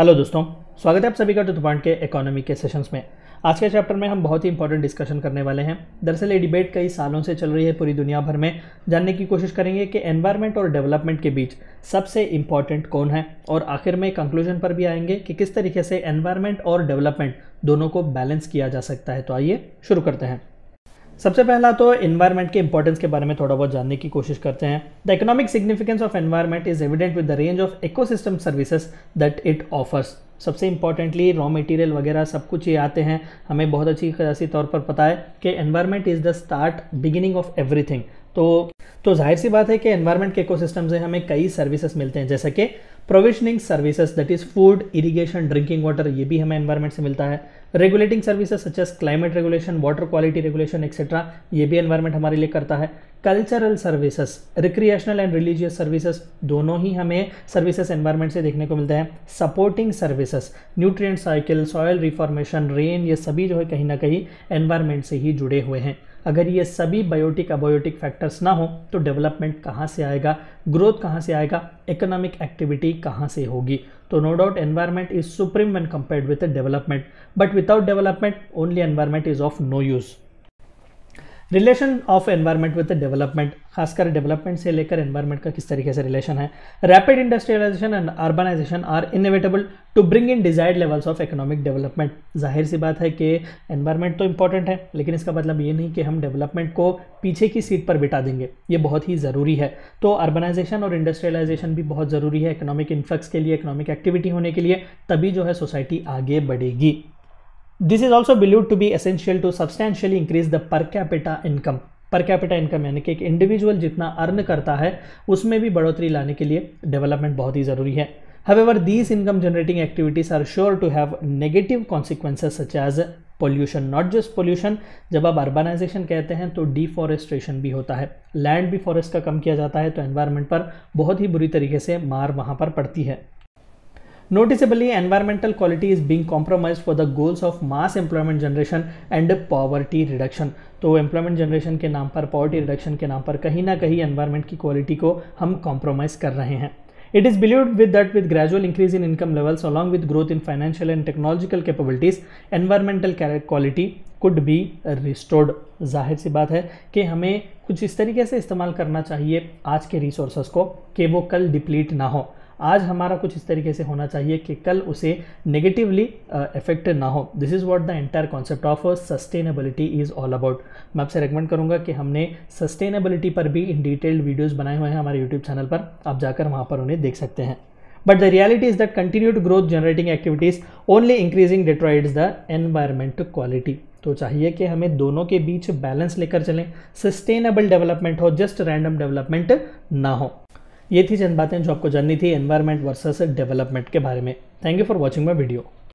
Hello दोस्तों स्वागत है आप सभी का टू पॉइंट के इकोनॉमी के सेशंस में आज के चैप्टर में हम बहुत ही इंपॉर्टेंट डिस्कशन करने वाले हैं दरअसल ये डिबेट कई सालों से चल रही है पूरी दुनिया भर में जानने की कोशिश करेंगे कि एनवायरनमेंट और डेवलपमेंट के बीच सबसे इम्पॉर्टेंट कौन है और आखिर में कंक्लूजन पर भी आएंगे कि किस तरीके से एनवायरमेंट और डेवलपमेंट दोनों को बैलेंस किया जा सकता है तो आइए शुरू करते हैं सबसे पहला तो इन्वायरमेंट के इंपॉर्टेंस के बारे में थोड़ा बहुत जानने की कोशिश करते हैं the economic significance of environment is evident with the range of ecosystem services that it offers सबसे इंपॉर्टेंटली रॉ मटेरियल वगैरह सब कुछ ये आते हैं हमें बहुत अच्छी खासी तौर पर पता है कि environment is the start beginning of everything तो तो जाहिर सी बात है कि एनवायरमेंट के इकोसिस्टम से हमें कई सर्विसेज मिलते हैं जैसे कि provisioning services that is food irrigation drinking water ये भी हमें एनवायरमेंट से मिलता है regulating services such as climate regulation water quality regulation etcetera ये भी एनवायरमेंट हमारे लिए करता है cultural services recreational and religious services दोनों ही हमें सर्विसेज एनवायरमेंट से देखने को मिलते हैं supporting services nutrient cycle soil reformation rain ये सभी जो है कहीं ना कहीं एनवायरमेंट से ही जुड़े हुए हैं अगर ये सभी बायोटिक अबायोटिक फैक्टर्स ना हो तो डेवलपमेंट कहाँ से आएगा ग्रोथ कहाँ से आएगा इकोनॉमिक एक्टिविटी कहाँ से होगी तो no doubt environment is supreme one compared with development but without development only environment is of no use relation of environment with development खासकर डेवलपमेंट से लेकर एनवायरमेंट का किस तरीके से रिलेशन है rapid industrialisation and urbanisation are inevitable to bring in desired levels of economic development जाहिर सी बात है कि एनवायरमेंट तो इंपॉर्टेंट है लेकिन इसका मतलब ये नहीं कि हम डेवलपमेंट को पीछे की सीट पर बिठा देंगे ये बहुत ही ज़रूरी है तो अर्बनाइजेशन और इंडस्ट्रियलाइजेशन भी बहुत ज़रूरी है इकोनॉमिक इन्फ्लक्स के लिए इकोनॉमिक एक्टिविटी होने के लिए तभी जो है सोसाइटी आगे बढ़ेगी this is also believe to be essential to substantially increase the per capita income per capita income यानी कि एक इंडिविजुअल जितना अर्न करता है उसमें भी बढ़ोतरी लाने के लिए डेवलपमेंट बहुत ही ज़रूरी है however these income generating activities are sure to have negative consequences such as pollution not just pollution जब आप अर्बनाइजेशन कहते हैं तो डिफॉरेस्ट्रेशन भी होता है लैंड भी फॉरेस्ट का कम किया जाता है तो एनवायरमेंट पर बहुत ही बुरी तरीके से मार वहाँ पर पड़ती है Noticeably, environmental quality is being compromised for the goals of mass employment generation and poverty reduction. तो employment generation के नाम पर poverty reduction के नाम पर कहीं ना कहीं environment की quality को हम compromise कर रहे हैं It is believed with that with gradual increase in income levels along with growth in financial and technological capabilities, environmental quality could be restored. जाहिर सी बात है कि हमें कुछ इस तरीके से इस्तेमाल करना चाहिए आज के रिसोर्सेज को कि वो कल डिप्लीट ना हो आज हमारा कुछ इस तरीके से होना चाहिए कि कल उसे नेगेटिवली इफेक्ट uh, ना हो this is what the entire concept of sustainability is all about मैं आपसे रिकमेंड करूँगा कि हमने सस्टेनेबिलिटी पर भी इन डिटेल्ड वीडियोज़ बनाए हुए हैं हमारे यूट्यूब चैनल पर आप जाकर वहाँ पर उन्हें देख सकते हैं but the reality is that continued growth generating activities only increasing deteriorates the environment quality तो चाहिए कि हमें दोनों के बीच बैलेंस लेकर चलें सस्टेनेबल डेवलपमेंट हो जस्ट रैंडम डेवलपमेंट ना हो ये थी चंद बातें जो आपको जाननी थी एनवायरमेंट वर्सेस डेवलपमेंट के बारे में thank you for watching my video